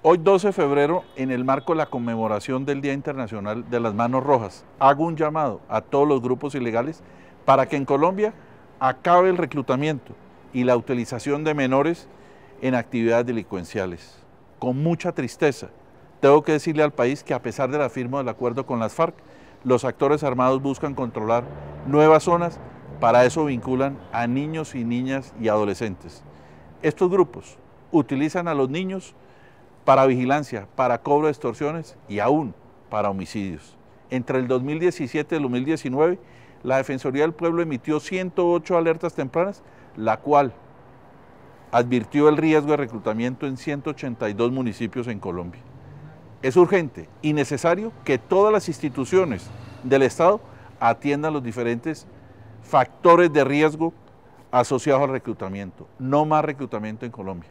Hoy 12 de febrero, en el marco de la conmemoración del Día Internacional de las Manos Rojas, hago un llamado a todos los grupos ilegales para que en Colombia acabe el reclutamiento y la utilización de menores en actividades delincuenciales. Con mucha tristeza, tengo que decirle al país que a pesar de la firma del acuerdo con las FARC, los actores armados buscan controlar nuevas zonas, para eso vinculan a niños y niñas y adolescentes. Estos grupos utilizan a los niños para vigilancia, para cobro de extorsiones y aún para homicidios. Entre el 2017 y el 2019, la Defensoría del Pueblo emitió 108 alertas tempranas, la cual advirtió el riesgo de reclutamiento en 182 municipios en Colombia. Es urgente y necesario que todas las instituciones del Estado atiendan los diferentes factores de riesgo asociados al reclutamiento. No más reclutamiento en Colombia.